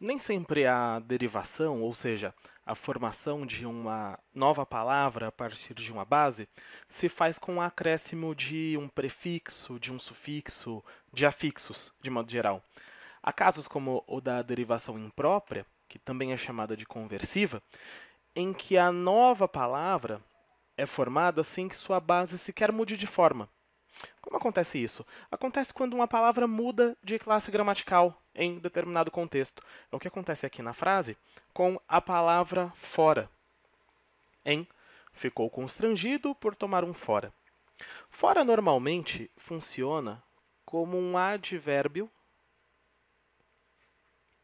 Nem sempre a derivação, ou seja, a formação de uma nova palavra a partir de uma base, se faz com o acréscimo de um prefixo, de um sufixo, de afixos, de modo geral. Há casos como o da derivação imprópria, que também é chamada de conversiva, em que a nova palavra é formada sem que sua base sequer mude de forma. Como acontece isso? Acontece quando uma palavra muda de classe gramatical em determinado contexto. É o que acontece aqui na frase com a palavra fora. Em ficou constrangido por tomar um fora. Fora normalmente funciona como um advérbio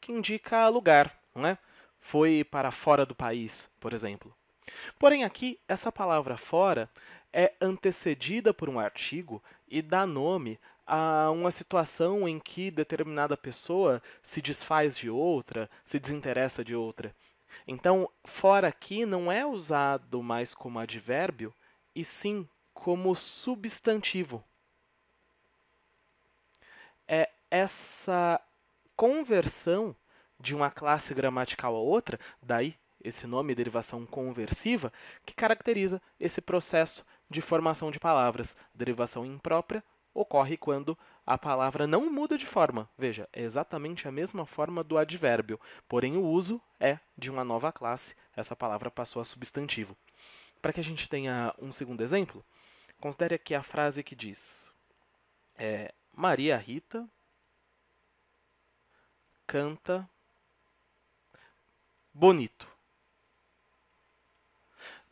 que indica lugar, não é? Foi para fora do país, por exemplo. Porém, aqui, essa palavra fora é antecedida por um artigo e dá nome a uma situação em que determinada pessoa se desfaz de outra, se desinteressa de outra. Então, fora aqui não é usado mais como advérbio, e sim como substantivo. É essa conversão de uma classe gramatical a outra, daí esse nome, derivação conversiva, que caracteriza esse processo de formação de palavras. Derivação imprópria ocorre quando a palavra não muda de forma. Veja, é exatamente a mesma forma do advérbio, porém o uso é de uma nova classe, essa palavra passou a substantivo. Para que a gente tenha um segundo exemplo, considere aqui a frase que diz: é, Maria Rita canta bonito.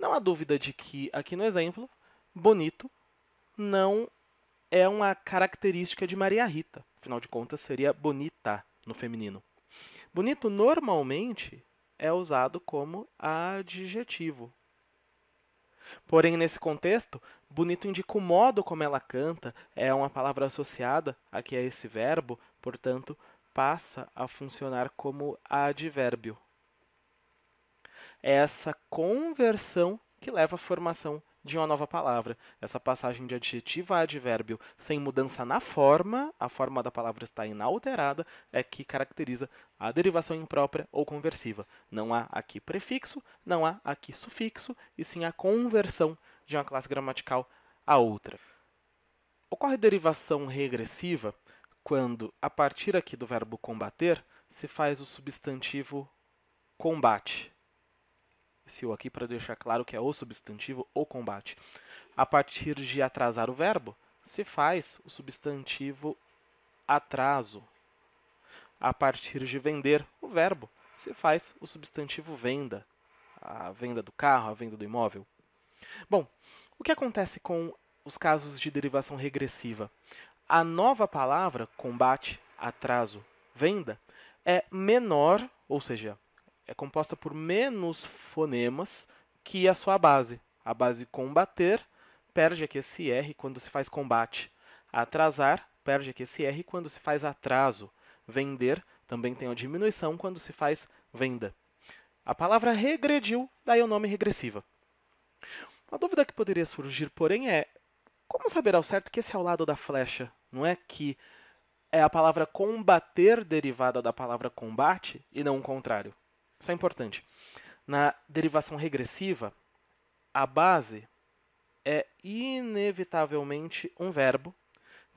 Não há dúvida de que, aqui no exemplo, bonito não é uma característica de Maria Rita. Afinal de contas, seria bonita no feminino. Bonito normalmente é usado como adjetivo. Porém, nesse contexto, bonito indica o modo como ela canta, é uma palavra associada aqui a é esse verbo, portanto, passa a funcionar como advérbio é essa conversão que leva à formação de uma nova palavra. Essa passagem de adjetivo a advérbio sem mudança na forma, a forma da palavra está inalterada, é que caracteriza a derivação imprópria ou conversiva. Não há aqui prefixo, não há aqui sufixo, e sim a conversão de uma classe gramatical a outra. Ocorre derivação regressiva quando, a partir aqui do verbo combater, se faz o substantivo combate o aqui para deixar claro que é o substantivo ou combate. A partir de atrasar o verbo, se faz o substantivo atraso. A partir de vender o verbo, se faz o substantivo venda. A venda do carro, a venda do imóvel. Bom, o que acontece com os casos de derivação regressiva? A nova palavra, combate, atraso, venda, é menor, ou seja, é composta por menos fonemas que a sua base. A base combater perde aqui esse R quando se faz combate. Atrasar perde aqui esse R quando se faz atraso. Vender também tem a diminuição quando se faz venda. A palavra regrediu, daí o nome regressiva. Uma dúvida que poderia surgir, porém, é como saber ao certo que esse é o lado da flecha? Não é que é a palavra combater derivada da palavra combate e não o contrário? Isso é importante. Na derivação regressiva, a base é inevitavelmente um verbo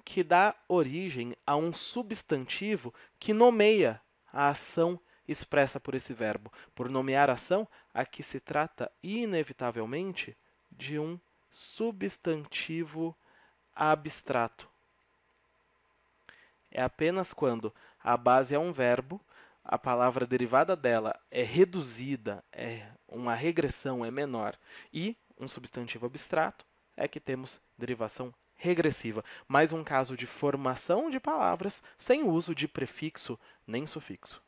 que dá origem a um substantivo que nomeia a ação expressa por esse verbo. Por nomear a ação, aqui se trata inevitavelmente de um substantivo abstrato. É apenas quando a base é um verbo a palavra derivada dela é reduzida, é uma regressão, é menor, e um substantivo abstrato, é que temos derivação regressiva. Mais um caso de formação de palavras sem uso de prefixo nem sufixo.